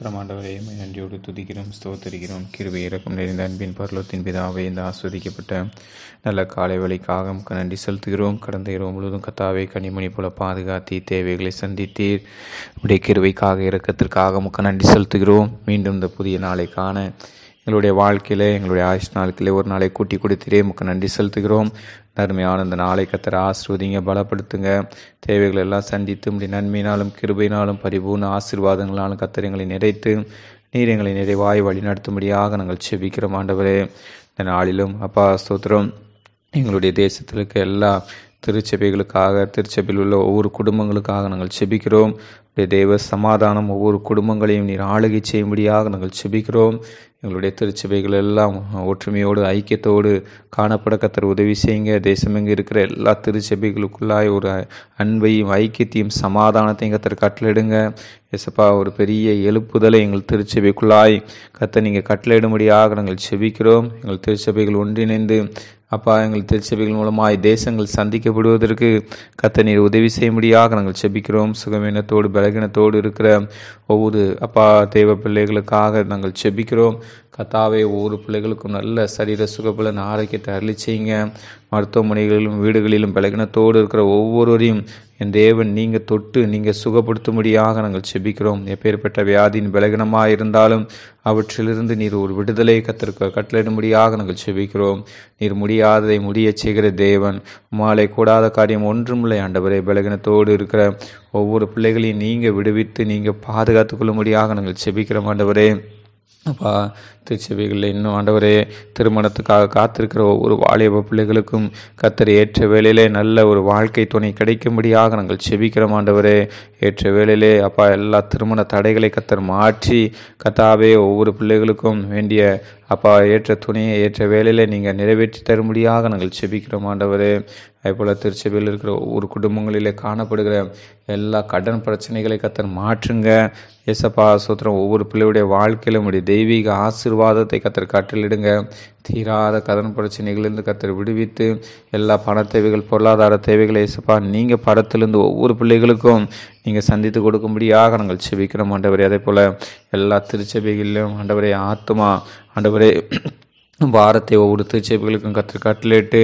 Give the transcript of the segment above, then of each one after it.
பிரமாண்டவரையும் நன்றியோடு துதிக்கிறோம் ஸ்தோத்தரிக்கிறோம் கிருபை இறக்கம் நிறைந்த அன்பின் பருளத்தின் பிதாவை இந்த ஆஸ்வதிக்கப்பட்ட நல்ல காலை வழிக்காக நன்றி செலுத்துகிறோம் கடந்த இரவு முழுவதும் கத்தாவை கனிமணி போல பாதுகாத்தி தேவைகளை சந்தித்தீர் உடைய கிருவைக்காக இறக்கத்திற்காக முக்க நன்றி செலுத்துகிறோம் மீண்டும் இந்த புதிய நாளை காண எங்களுடைய வாழ்க்கையில் எங்களுடைய ஆயுஷ் நாட்களே ஒரு நாளை கூட்டி கொடுத்துட்டே முக்க நன்றி செலுத்துகிறோம் நன்மையான இந்த நாளை கத்திர ஆசிர்வதிங்க பலப்படுத்துங்க தேவைகள் எல்லாம் சந்தித்து இப்படி நன்மையினாலும் கிருபையினாலும் பரிபூர்ண ஆசீர்வாதங்களாலும் கத்திரங்களை நிறைத்து நீர் எங்களை நிறைவாய் வழி நடத்தும்படியாக நாங்கள் செபிக்கிறோம் ஆண்டவரே இந்த நாளிலும் அப்பா ஸ்தோத்திரம் எங்களுடைய தேசத்தில் இருக்க எல்லா திருச்சபைகளுக்காக திருச்சபையில் உள்ள ஒவ்வொரு குடும்பங்களுக்காக நாங்கள் செபிக்கிறோம் தேவ சமாதானம் ஒவ்வொரு குடும்பங்களையும் நீர் ஆளுகை செய்யும்படியாக நாங்கள் செபிக்கிறோம் எங்களுடைய திருச்சபைகள் எல்லாம் ஒற்றுமையோடு ஐக்கியத்தோடு காணப்படக்கத்தர் உதவி செய்யுங்க தேசமெங்கு இருக்கிற எல்லா திருச்சபைகளுக்குள்ளாய் ஒரு அன்பையும் ஐக்கியத்தையும் சமாதானத்தையும் கத்தர் கட்டளிடுங்க எசப்பா ஒரு பெரிய எழுப்புதலை எங்கள் திருச்சபைக்குள்ளாய் கத்தை நீங்கள் கட்டளையிடும்படியாக நாங்கள் செபிக்கிறோம் எங்கள் திருச்சபைகள் ஒன்றிணைந்து அப்பா எங்கள் திருச்சபைகள் மூலமாய் தேசங்கள் சந்திக்கப்படுவதற்கு கத்த நீர் உதவி செய்யும்படியாக நாங்கள் செபிக்கிறோம் சுகமீனத்தோடு பல கருகினத்தோடு இருக்கிற ஒவ்வொரு அப்பா தேவ பிள்ளைகளுக்காக நாங்கள் செபிக்கிறோம் கத்தாவை ஒவ்வொரு பிள்ளைகளுக்கும் நல்ல சரீர சுகபலன் ஆரோக்கியத்தை அருளி செய்யுங்க மருத்துவமனைகளிலும் வீடுகளிலும் பலகினத்தோடு இருக்கிற ஒவ்வொருவரையும் என் தேவன் நீங்கள் தொட்டு நீங்கள் சுகப்படுத்தும்படியாக நாங்கள் செபிக்கிறோம் எப்பேற்பட்ட வியாதியின் பலகினமாக இருந்தாலும் அவற்றிலிருந்து நீர் ஒரு விடுதலை கத்திருக்க கட்டளையிடும்படியாக நாங்கள் செபிக்கிறோம் நீர் முடியாததை முடிய செய்கிற தேவன் மாலை கூடாத காரியம் ஒன்றுமில்லை ஆண்டவரே பலகினத்தோடு இருக்கிற ஒவ்வொரு பிள்ளைகளையும் நீங்கள் விடுவித்து நீங்கள் பாதுகாத்துக் கொள்ளும்படியாக நாங்கள் செபிக்கிறோம் ஆண்டவரே அப்பா திருச்சபைகளில் இன்னும் ஆண்டவரே திருமணத்துக்காக காத்திருக்கிற ஒவ்வொரு வாலிப பிள்ளைகளுக்கும் கத்தர் ஏற்ற வேலையிலே நல்ல ஒரு வாழ்க்கை துணை கிடைக்கும்படியாக நாங்கள் செபிக்கிறோம் ஆண்டவரே ஏற்ற வேலையிலே அப்பா எல்லா திருமண தடைகளை கத்தர் மாற்றி கத்தாவே ஒவ்வொரு பிள்ளைகளுக்கும் வேண்டிய அப்பா ஏற்ற துணையை ஏற்ற வேலையில் நீங்கள் நிறைவேற்றி தரும்படியாக நாங்கள் செபிக்கிறோம் ஆண்டவரே அதேபோல் திருச்சபையில் இருக்கிற ஒவ்வொரு குடும்பங்களிலே காணப்படுகிற எல்லா கடன் பிரச்சனைகளை கத்தர் மாற்றுங்க இயேசப்பா சூத்திரம் ஒவ்வொரு பிள்ளையுடைய வாழ்க்கையிலும் உடைய தெய்வீக ஆசிர்வாதத்தை கத்தர் கட்டளிடுங்க தீராத கடன் பிரச்சனைகளிலிருந்து கத்தர் விடுவித்து எல்லா பண தேவைகள் பொருளாதார தேவைகளை இயேசப்பா நீங்கள் படத்திலிருந்து ஒவ்வொரு பிள்ளைகளுக்கும் நீங்கள் சந்தித்து கொடுக்கும்படியாக நாங்கள் செபிக்கிறோம் ஆண்டவரே அதே போல் எல்லா திருச்சபைகளிலும் ஆண்டவரே ஆத்மா ஆண்டவரே வாரத்தை ஒவ்வொரு திருச்சபைகளுக்கும் கற்று கட்டளிட்டு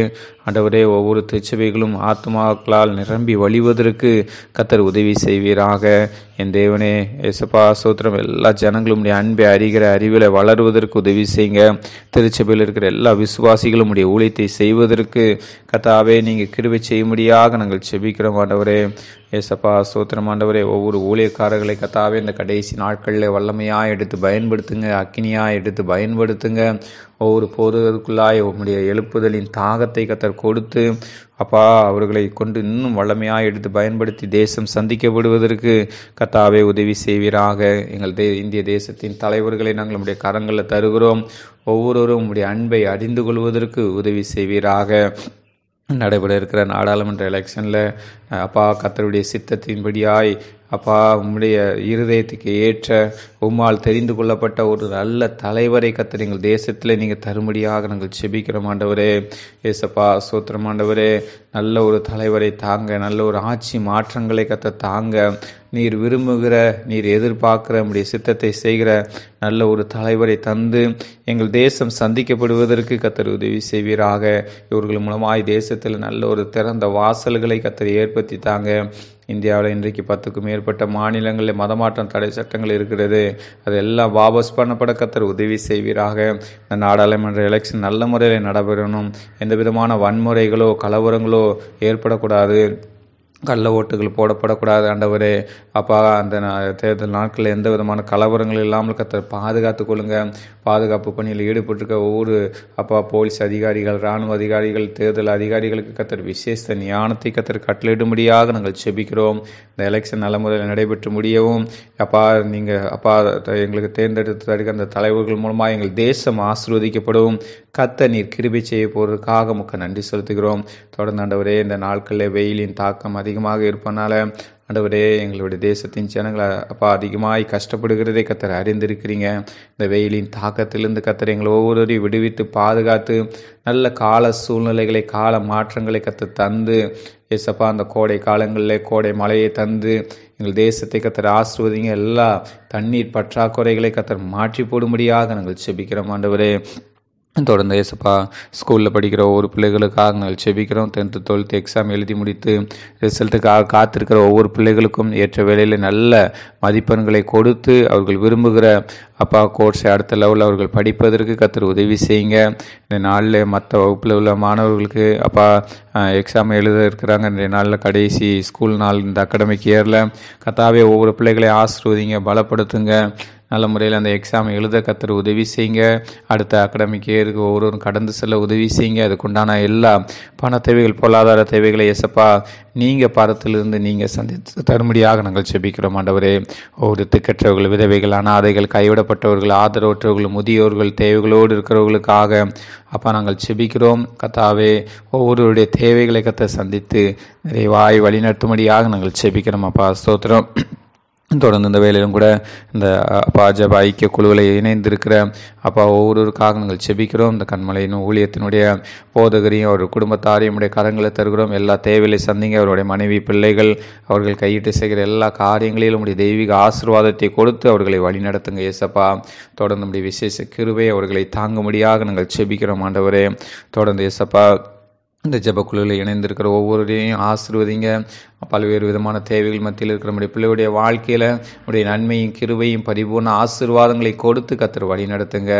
அடவரே ஒவ்வொரு திருச்சபைகளும் ஆத்மாக்களால் நிரம்பி வழிவதற்கு கத்தர் உதவி செய்வீராக என் தேவனே எசப்பா சோத்திரம் எல்லா ஜனங்களும் அன்பை அறிகிற அறிவில் வளருவதற்கு உதவி செய்யுங்க திருச்சபையில் இருக்கிற எல்லா விசுவாசிகளும் உடைய ஊழியத்தை செய்வதற்கு கத்தாவே நீங்கள் கிருவை செய்யும்படியாக நாங்கள் செபிக்கிறோம் ஆண்டவரே ஏசப்பா சோத்திரம் ஆண்டவரே ஒவ்வொரு ஊழியக்காரர்களை கத்தாவே இந்த கடைசி நாட்களில் வல்லமையாக எடுத்து பயன்படுத்துங்க அக்கினியாக எடுத்து பயன்படுத்துங்க ஒவ்வொரு போதற்குள்ளாய் உம்முடைய எழுப்புதலின் தாகத்தை கத்தர் கொடுத்து அப்பா அவர்களை கொண்டு இன்னும் வல்லமையாக எடுத்து பயன்படுத்தி தேசம் சந்திக்கப்படுவதற்கு கத்தாவே உதவி செய்வீராக எங்கள் தே இந்திய தேசத்தின் தலைவர்களை நாங்கள் நம்முடைய கரங்களில் தருகிறோம் ஒவ்வொருவரும் உடைய அன்பை அறிந்து கொள்வதற்கு உதவி செய்வீராக நடைபெற இருக்கிற நாடாளுமன்ற எலெக்ஷனில் அப்பா கத்தருடைய சித்தத்தின்படியாய் அப்பா உம்முடைய இருதயத்துக்கு ஏற்ற உம்மால் தெரிந்து கொள்ளப்பட்ட ஒரு நல்ல தலைவரை கத்தர் எங்கள் தேசத்தில் நீங்கள் தரும்படியாக நாங்கள் செபிக்கிற மாண்டவரே ஏசப்பா சூத்திரம் நல்ல ஒரு தலைவரை தாங்க நல்ல ஒரு ஆட்சி மாற்றங்களை கத்த தாங்க நீர் விரும்புகிற நீர் எதிர்பார்க்கிற நம்முடைய சித்தத்தை செய்கிற நல்ல ஒரு தலைவரை தந்து எங்கள் தேசம் சந்திக்கப்படுவதற்கு கத்தர் உதவி செய்வீராக இவர்கள் மூலமாய் தேசத்தில் நல்ல ஒரு திறந்த வாசல்களை கத்தர் ஏற்படுத்தி தாங்க இந்தியாவில் இன்றைக்கு பத்துக்கும் மேற்பட்ட மாநிலங்களில் மதமாற்றம் தடை சட்டங்கள் இருக்கிறது அதெல்லாம் வாபஸ் பண்ணப்பட கத்தர் உதவி செய்வீராக இந்த நாடாளுமன்ற எலெக்ஷன் நல்ல முறையில் நடைபெறணும் எந்த விதமான வன்முறைகளோ கலவரங்களோ ஏற்படக்கூடாது கள்ள ஓட்டுகள் போடப்படக்கூடாது ஆண்டவரே அப்பா அந்த தேர்தல் நாட்களில் எந்த விதமான கலவரங்கள் இல்லாமல் கத்த பாதுகாத்து கொள்ளுங்க பாதுகாப்பு பணியில் ஈடுபட்டிருக்க ஒவ்வொரு அப்பா போலீஸ் அதிகாரிகள் இராணுவ அதிகாரிகள் தேர்தல் அதிகாரிகளுக்கு கத்தர் விசேஷ ஞானத்தை கத்தர் கட்டளிடும்படியாக நாங்கள் செபிக்கிறோம் இந்த எலெக்ஷன் நல்ல முறையில் நடைபெற்று முடியவும் அப்பா நீங்கள் அப்பா எங்களுக்கு தேர்ந்தெடுத்து தடுக்க அந்த தலைவர்கள் மூலமாக எங்கள் தேசம் ஆசிர்வதிக்கப்படும் கத்த நீர் கிருபி செய்ய போவதற்காக முக்க நன்றி செலுத்துகிறோம் தொடர்ந்து ஆண்டவரே இந்த நாட்களில் வெயிலின் தாக்கம் அதிக அதிகமாக இருப்பதனால ஆண்டவரே எங்களுடைய தேசத்தின் ஜனங்களை அப்பா அதிகமாய் கஷ்டப்படுகிறதே கத்தர் அறிந்திருக்கிறீங்க இந்த வெயிலின் தாக்கத்திலிருந்து கத்தர் எங்களை ஒவ்வொருவரையும் விடுவித்து பாதுகாத்து நல்ல கால சூழ்நிலைகளை கால மாற்றங்களை கற்று தந்து ஏசப்பா அந்த கோடை காலங்களில் கோடை மழையை தந்து எங்கள் தேசத்தை கத்தர் ஆசிர்வதிங்க எல்லா தண்ணீர் பற்றாக்குறைகளை கத்தர் மாற்றி போடும்படியாக நாங்கள் செபிக்கிறோம் ஆண்டவரே தொடர்ந்து ஏசப்பா ஸ்கூலில் படிக்கிற ஒவ்வொரு பிள்ளைகளுக்காக நாங்கள் செபிக்கிறோம் டென்த்து டுவெல்த்து எக்ஸாம் எழுதி முடித்து ரிசல்ட்டுக்காக காத்திருக்கிற ஒவ்வொரு பிள்ளைகளுக்கும் ஏற்ற வேலையில் நல்ல மதிப்பெண்களை கொடுத்து அவர்கள் விரும்புகிற அப்பா கோர்ஸை அடுத்த லெவலில் அவர்கள் படிப்பதற்கு கத்தர் உதவி செய்யுங்க இந்த நாளில் மற்ற வகுப்பில் உள்ள மாணவர்களுக்கு அப்பா எக்ஸாம் எழுத இருக்கிறாங்க இந்த நாளில் கடைசி ஸ்கூல் நாள் இந்த அகடமிக் இயரில் கத்தாவே ஒவ்வொரு பிள்ளைகளையும் ஆசிர்வதிங்க பலப்படுத்துங்க நல்ல முறையில் அந்த எக்ஸாம் எழுத கத்துற உதவி செய்யுங்க அடுத்த அகடமிக்கு இயருக்கு ஒவ்வொருவரும் கடந்து செல்ல உதவி செய்யுங்க அதுக்குண்டான எல்லா பண தேவைகள் பொருளாதார தேவைகளை எசப்பா நீங்கள் பாரத்திலிருந்து நீங்கள் சந்தித்து தரும்படியாக நாங்கள் செபிக்கிறோம் ஆண்டவரே ஒவ்வொரு திக்கற்றவர்கள் விதவைகள் அனாதைகள் கைவிடப்பட்டவர்கள் ஆதரவற்றவர்கள் முதியோர்கள் தேவைகளோடு இருக்கிறவர்களுக்காக அப்பா நாங்கள் செபிக்கிறோம் கத்தாவே ஒவ்வொருவருடைய தேவைகளை கத்த சந்தித்து வாய் வழிநடத்தும்படியாக நாங்கள் செபிக்கிறோம் அப்பா ஸ்தோத்திரம் தொடர்ந்து இந்த வேலையிலும் கூட இந்த பாஜக ஐக்கிய குழுவில் இணைந்திருக்கிற அப்பா ஒரு காரணங்கள் செபிக்கிறோம் இந்த கண்மலையின் ஊழியத்தினுடைய போதகரையும் அவர் குடும்பத்தாரையும் உடைய கரங்களை தருகிறோம் எல்லா தேவைகளை சந்திங்க அவருடைய மனைவி பிள்ளைகள் அவர்கள் கையிட்டு செய்கிற எல்லா காரியங்களிலும் உடைய தெய்வீக ஆசிர்வாதத்தை கொடுத்து அவர்களை நடத்துங்க இயேசப்பா தொடர்ந்து நம்முடைய விசேஷ கிருவை அவர்களை தாங்கும்படியாக நாங்கள் செபிக்கிறோம் ஆண்டவரே தொடர்ந்து இயேசப்பா இந்த ஜபக்குழுவில் இணைந்திருக்கிற ஒவ்வொருவரையும் ஆசிர்வதிங்க பல்வேறு விதமான தேவைகள் மத்தியில் இருக்கிற நம்முடைய பிள்ளையுடைய வாழ்க்கையில் நம்முடைய நன்மையும் கிருவையும் பரிபூர்ண ஆசிர்வாதங்களை கொடுத்து கத்திர வழி நடத்துங்க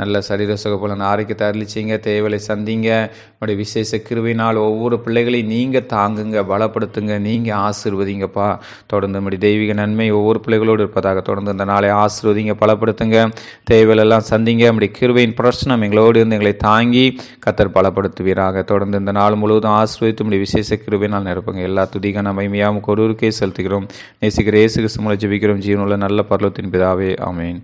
நல்ல சரீர சுகபலன் ஆரோக்கியத்தை அறிவிச்சிங்க தேவைகளை சந்திங்க நம்முடைய விசேஷ கிருவினால் ஒவ்வொரு பிள்ளைகளையும் நீங்கள் தாங்குங்க பலப்படுத்துங்க நீங்கள் ஆசிர்வதிங்கப்பா தொடர்ந்து நம்முடைய தெய்வீக நன்மை ஒவ்வொரு பிள்ளைகளோடு இருப்பதாக தொடர்ந்து இந்த நாளை ஆசிர்வதிங்க பலப்படுத்துங்க தேவைகளெல்லாம் சந்திங்க நம்முடைய கிருவையின் பிரச்சனை எங்களோடு இருந்து எங்களை தாங்கி கத்தர் பலப்படுத்துவீராக தொடர்ந்து இந்த நாள் முழுவதும் ஆசிரியத்து முடிய விசேஷ நாள் நிரப்புங்க எல்லா துதிகான மகிமையாவும் கொடூருக்கே செலுத்துகிறோம் நேசிக்கிற இயேசு கிறிஸ்து ஜபிக்கிறோம் ஜீவனுள்ள நல்ல பர்வத்தின் பிதாவே ஆமேன்